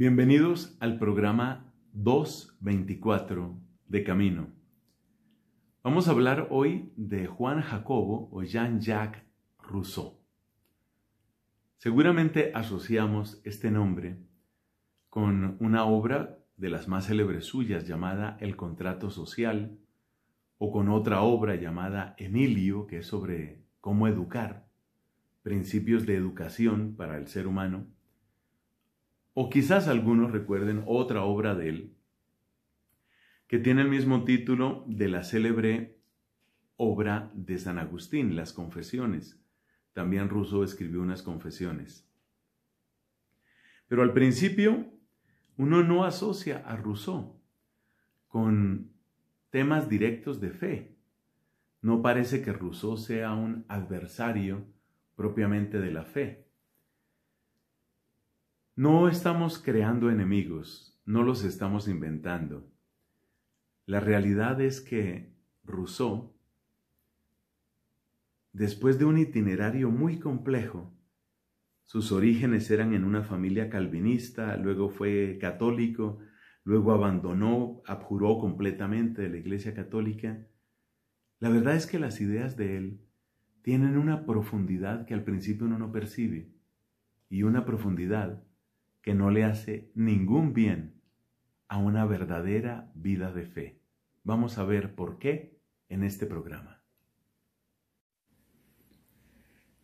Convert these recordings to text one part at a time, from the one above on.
Bienvenidos al programa 224 de Camino. Vamos a hablar hoy de Juan Jacobo o Jean-Jacques Rousseau. Seguramente asociamos este nombre con una obra de las más célebres suyas llamada El Contrato Social o con otra obra llamada Emilio, que es sobre cómo educar, principios de educación para el ser humano o quizás algunos recuerden otra obra de él que tiene el mismo título de la célebre obra de San Agustín, Las Confesiones. También Rousseau escribió unas confesiones. Pero al principio uno no asocia a Rousseau con temas directos de fe. No parece que Rousseau sea un adversario propiamente de la fe. No estamos creando enemigos, no los estamos inventando. La realidad es que Rousseau, después de un itinerario muy complejo, sus orígenes eran en una familia calvinista, luego fue católico, luego abandonó, abjuró completamente de la Iglesia Católica. La verdad es que las ideas de él tienen una profundidad que al principio uno no percibe y una profundidad que no le hace ningún bien a una verdadera vida de fe. Vamos a ver por qué en este programa.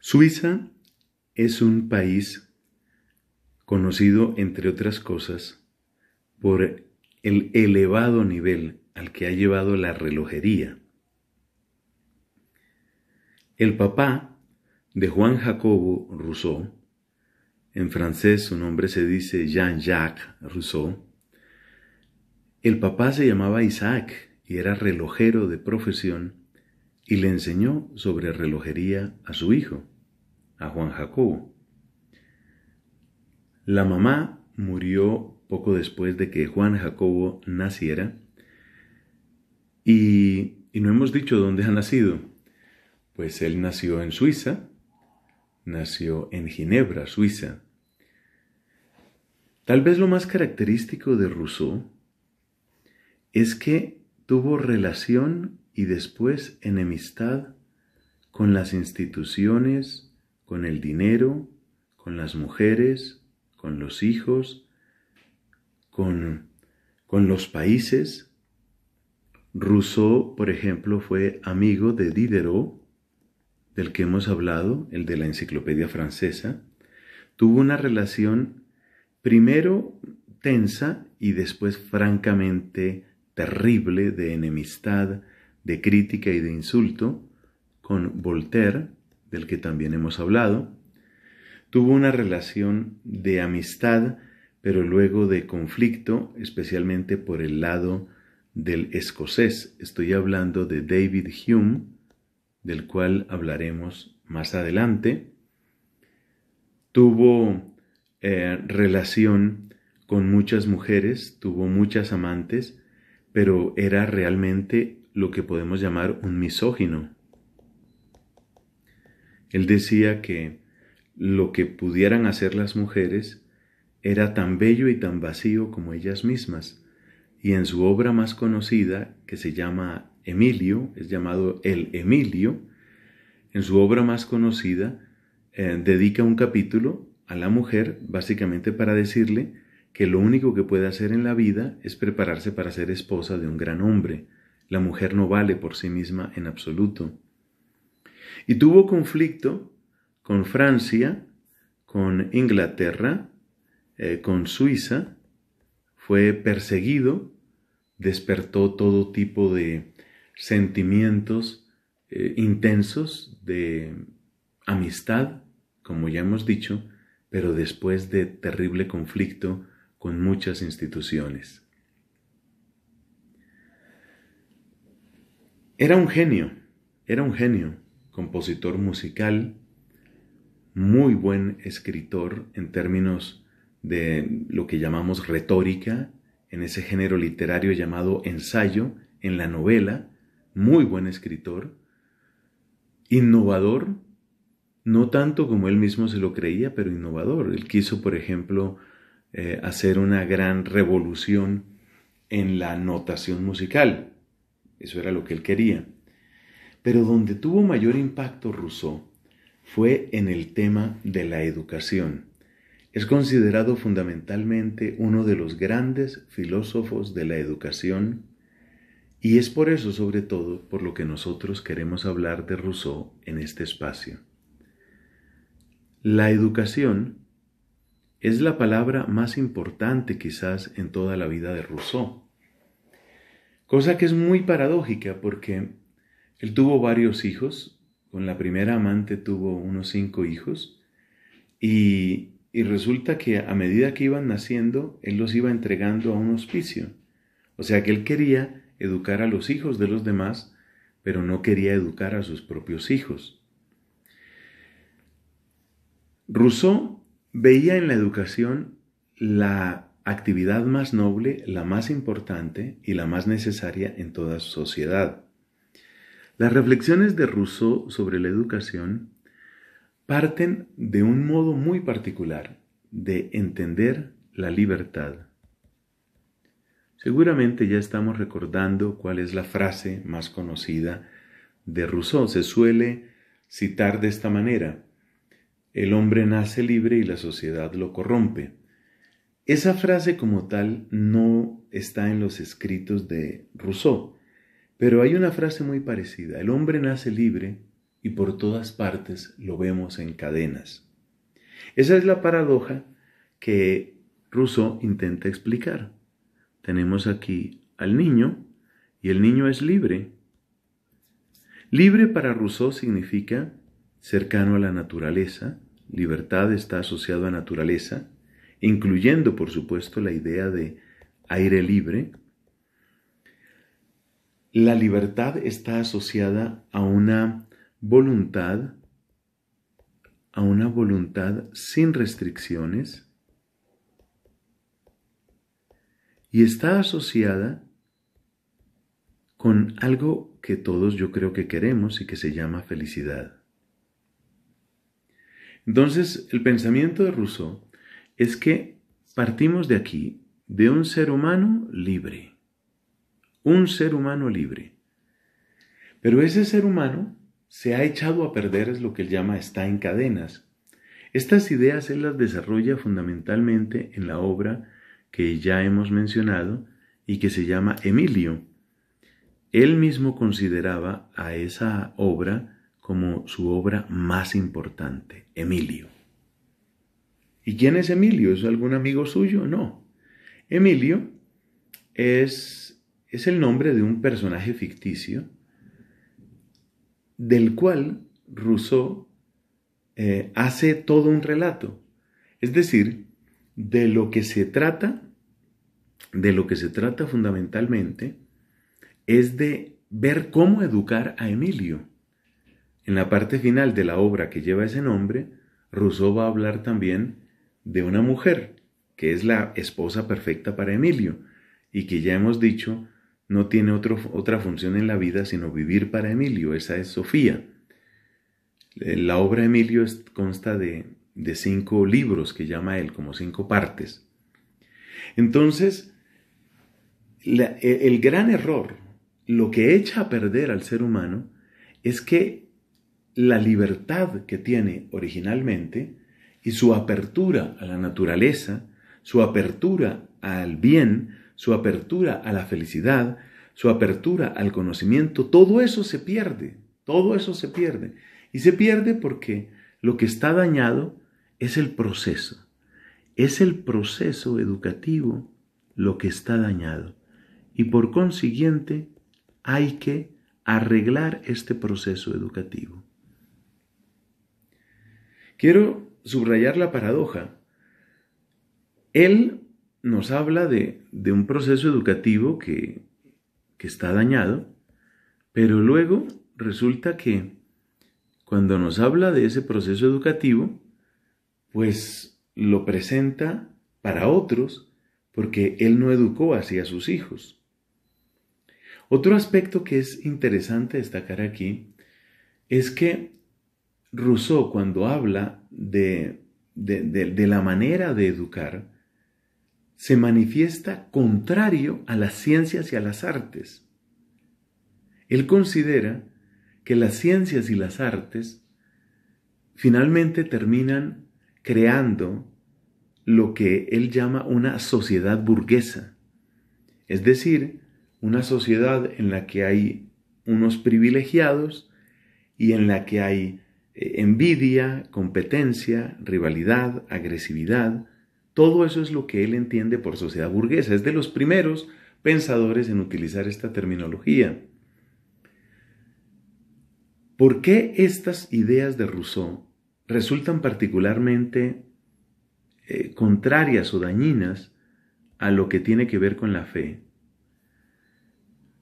Suiza es un país conocido, entre otras cosas, por el elevado nivel al que ha llevado la relojería. El papá de Juan Jacobo Rousseau en francés su nombre se dice Jean-Jacques Rousseau, el papá se llamaba Isaac y era relojero de profesión y le enseñó sobre relojería a su hijo, a Juan Jacobo. La mamá murió poco después de que Juan Jacobo naciera y, y no hemos dicho dónde ha nacido. Pues él nació en Suiza, nació en Ginebra, Suiza, Tal vez lo más característico de Rousseau es que tuvo relación y después enemistad con las instituciones, con el dinero, con las mujeres, con los hijos, con, los países. Rousseau, por ejemplo, fue amigo de Diderot, del que hemos hablado, el de la enciclopedia francesa. Tuvo una relación primero tensa y después francamente terrible de enemistad, de crítica y de insulto, con Voltaire, del que también hemos hablado. Tuvo una relación de amistad, pero luego de conflicto, especialmente por el lado del escocés. Estoy hablando de David Hume, del cual hablaremos más adelante. Tuvo eh, relación con muchas mujeres, tuvo muchas amantes, pero era realmente lo que podemos llamar un misógino. Él decía que lo que pudieran hacer las mujeres era tan bello y tan vacío como ellas mismas, y en su obra más conocida, que se llama Emilio, es llamado El Emilio, en su obra más conocida eh, dedica un capítulo a la mujer básicamente para decirle que lo único que puede hacer en la vida es prepararse para ser esposa de un gran hombre. La mujer no vale por sí misma en absoluto. Y tuvo conflicto con Francia, con Inglaterra, eh, con Suiza, fue perseguido, despertó todo tipo de sentimientos eh, intensos de amistad, como ya hemos dicho, pero después de terrible conflicto con muchas instituciones. Era un genio, era un genio, compositor musical, muy buen escritor en términos de lo que llamamos retórica, en ese género literario llamado ensayo, en la novela, muy buen escritor, innovador no tanto como él mismo se lo creía, pero innovador. Él quiso, por ejemplo, eh, hacer una gran revolución en la notación musical. Eso era lo que él quería. Pero donde tuvo mayor impacto Rousseau fue en el tema de la educación. Es considerado fundamentalmente uno de los grandes filósofos de la educación y es por eso, sobre todo, por lo que nosotros queremos hablar de Rousseau en este espacio. La educación es la palabra más importante quizás en toda la vida de Rousseau. Cosa que es muy paradójica porque él tuvo varios hijos, con la primera amante tuvo unos cinco hijos, y, y resulta que a medida que iban naciendo, él los iba entregando a un hospicio. O sea que él quería educar a los hijos de los demás, pero no quería educar a sus propios hijos. Rousseau veía en la educación la actividad más noble, la más importante y la más necesaria en toda sociedad. Las reflexiones de Rousseau sobre la educación parten de un modo muy particular de entender la libertad. Seguramente ya estamos recordando cuál es la frase más conocida de Rousseau. Se suele citar de esta manera. El hombre nace libre y la sociedad lo corrompe. Esa frase como tal no está en los escritos de Rousseau, pero hay una frase muy parecida. El hombre nace libre y por todas partes lo vemos en cadenas. Esa es la paradoja que Rousseau intenta explicar. Tenemos aquí al niño y el niño es libre. Libre para Rousseau significa cercano a la naturaleza, Libertad está asociada a naturaleza, incluyendo, por supuesto, la idea de aire libre. La libertad está asociada a una voluntad, a una voluntad sin restricciones y está asociada con algo que todos yo creo que queremos y que se llama felicidad. Entonces, el pensamiento de Rousseau es que partimos de aquí, de un ser humano libre. Un ser humano libre. Pero ese ser humano se ha echado a perder, es lo que él llama está en cadenas. Estas ideas él las desarrolla fundamentalmente en la obra que ya hemos mencionado y que se llama Emilio. Él mismo consideraba a esa obra como su obra más importante, Emilio. ¿Y quién es Emilio? ¿Es algún amigo suyo? No. Emilio es, es el nombre de un personaje ficticio del cual Rousseau eh, hace todo un relato. Es decir, de lo que se trata, de lo que se trata fundamentalmente, es de ver cómo educar a Emilio. En la parte final de la obra que lleva ese nombre, Rousseau va a hablar también de una mujer, que es la esposa perfecta para Emilio, y que ya hemos dicho no tiene otra función en la vida sino vivir para Emilio, esa es Sofía. Eh, la obra de Emilio consta de, cinco libros que llama él, como cinco partes. Entonces, e, el gran error, lo que echa a perder al ser humano, es que la libertad que tiene originalmente y su apertura a la naturaleza, su apertura al bien, su apertura a la felicidad, su apertura al conocimiento, todo eso se pierde, todo eso se pierde. Y se pierde porque lo que está dañado es el proceso, es el proceso educativo lo que está dañado. Y por consiguiente hay que arreglar este proceso educativo. Quiero subrayar la paradoja. Él nos habla de, un proceso educativo que, que está dañado, pero luego resulta que cuando nos habla de ese proceso educativo, pues lo presenta para otros porque él no educó así a sus hijos. Otro aspecto que es interesante destacar aquí es que Rousseau cuando habla de, la manera de educar, se manifiesta contrario a las ciencias y a las artes. Él considera que las ciencias y las artes finalmente terminan creando lo que él llama una sociedad burguesa, es decir, una sociedad en la que hay unos privilegiados y en la que hay eh, envidia, competencia, rivalidad, agresividad, todo eso es lo que él entiende por sociedad burguesa. Es de los primeros pensadores en utilizar esta terminología. ¿Por qué estas ideas de Rousseau resultan particularmente eh, contrarias o dañinas a lo que tiene que ver con la fe?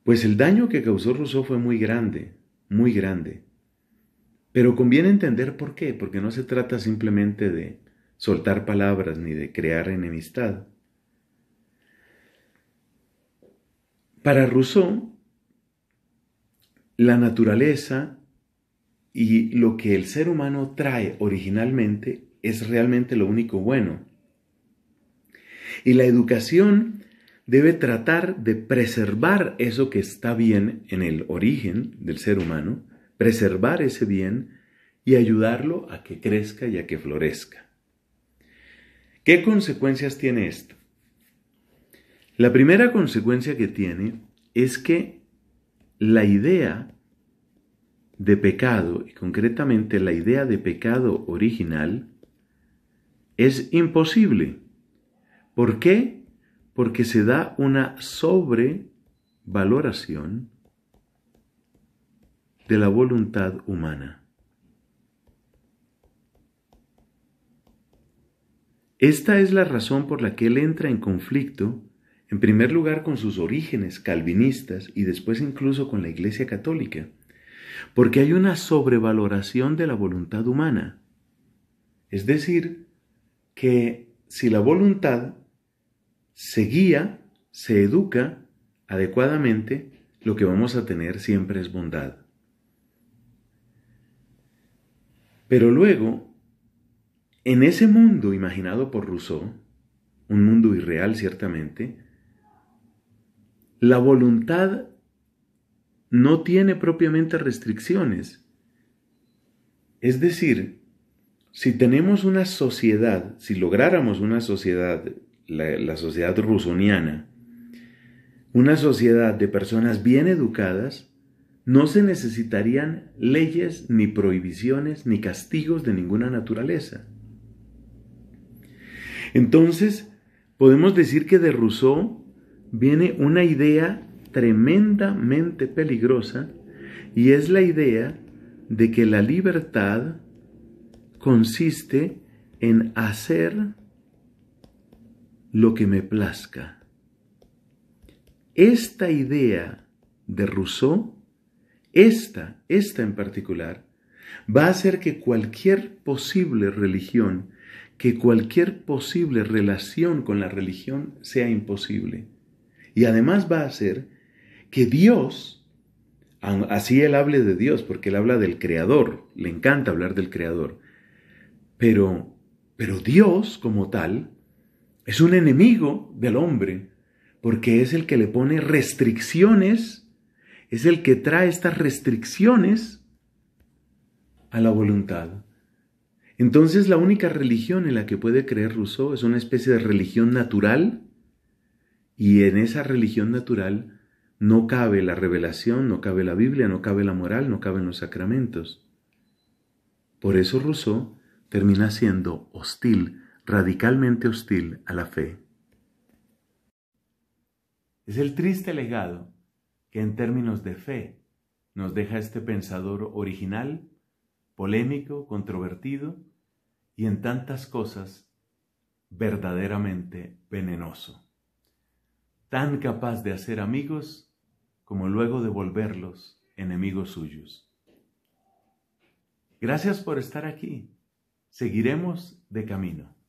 Pues el daño que causó Rousseau fue muy grande, muy grande. Pero conviene entender por qué, porque no se trata simplemente de soltar palabras ni de crear enemistad. Para Rousseau, la naturaleza y lo que el ser humano trae originalmente es realmente lo único bueno. Y la educación debe tratar de preservar eso que está bien en el origen del ser humano preservar ese bien y ayudarlo a que crezca y a que florezca. ¿Qué consecuencias tiene esto? La primera consecuencia que tiene es que la idea de pecado, y concretamente la idea de pecado original, es imposible. ¿Por qué? Porque se da una sobrevaloración de la voluntad humana. Esta es la razón por la que él entra en conflicto, en primer lugar con sus orígenes calvinistas y después incluso con la Iglesia Católica, porque hay una sobrevaloración de la voluntad humana. Es decir, que si la voluntad se guía, se educa adecuadamente, lo que vamos a tener siempre es bondad. Pero luego, en ese mundo imaginado por Rousseau, un mundo irreal ciertamente, la voluntad no tiene propiamente restricciones. Es decir, si tenemos una sociedad, si lográramos una sociedad, la, sociedad rusoniana, una sociedad de personas bien educadas, no se necesitarían leyes, ni prohibiciones, ni castigos de ninguna naturaleza. Entonces, podemos decir que de Rousseau viene una idea tremendamente peligrosa y es la idea de que la libertad consiste en hacer lo que me plazca. Esta idea de Rousseau esta, esta en particular, va a hacer que cualquier posible religión, que cualquier posible relación con la religión sea imposible. Y además va a hacer que Dios, así él hable de Dios, porque él habla del Creador, le encanta hablar del Creador, pero, pero Dios como tal es un enemigo del hombre, porque es el que le pone restricciones es el que trae estas restricciones a la voluntad. Entonces la única religión en la que puede creer Rousseau es una especie de religión natural y en esa religión natural no cabe la revelación, no cabe la Biblia, no cabe la moral, no caben los sacramentos. Por eso Rousseau termina siendo hostil, radicalmente hostil a la fe. Es el triste legado que en términos de fe nos deja este pensador original, polémico, controvertido y en tantas cosas verdaderamente venenoso. Tan capaz de hacer amigos como luego de volverlos enemigos suyos. Gracias por estar aquí. Seguiremos de camino.